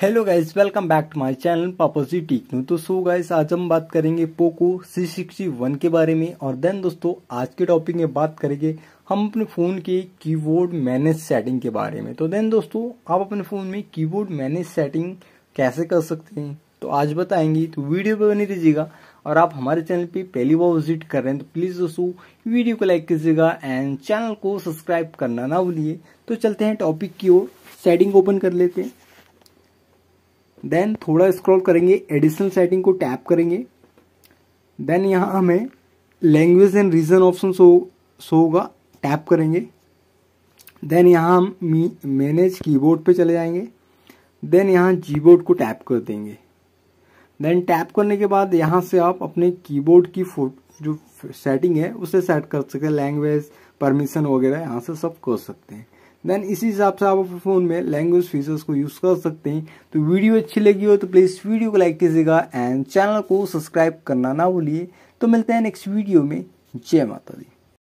hello guys welcome back to my channel पापोजी टीकनू तो सो गाइस आज हम बात करेंगे पोको सी सिक्सटी वन के बारे में और देन दोस्तों आज के टॉपिक में बात करेंगे हम अपने फ़ोन के कीबोर्ड मैनेज सेटिंग के बारे में तो देन दोस्तों आप अपने फ़ोन में कीबोर्ड मैनेज सेटिंग कैसे कर सकते हैं तो आज बताएंगे तो वीडियो पर बनी रहिएगा और आप हमारे चैनल पे पहली बार विजिट कर रहे हैं तो प्लीज़ दोस्तों वीडियो को लाइक कीजिएगा एंड चैनल को सब्सक्राइब करना ना भूलिए तो चलते हैं टॉपिक की ओर सेटिंग ओपन कर लेते हैं देन थोड़ा स्क्रॉल करेंगे एडिशनल सेटिंग को टैप करेंगे देन यहाँ हमें language and region option show show होगा टैप करेंगे देन यहाँ हम मैनेज कीबोर्ड पे चले जाएंगे देन यहाँ जीबोर्ड को टैप कर देंगे देन टैप करने के बाद यहाँ से आप अपने कीबोर्ड की जो सेटिंग है उसे सेट कर सकते हैं लैंग्वेज परमिशन वगैरह यहाँ से सब कर सकते हैं देन इसी हिसाब से आप अपने फ़ोन में लैंग्वेज फीचर्स को यूज़ कर सकते हैं तो वीडियो अच्छी लगी हो तो प्लीज़ वीडियो को लाइक कीजिएगा एंड चैनल को सब्सक्राइब करना ना भूलिए तो मिलते हैं नेक्स्ट वीडियो में जय माता दी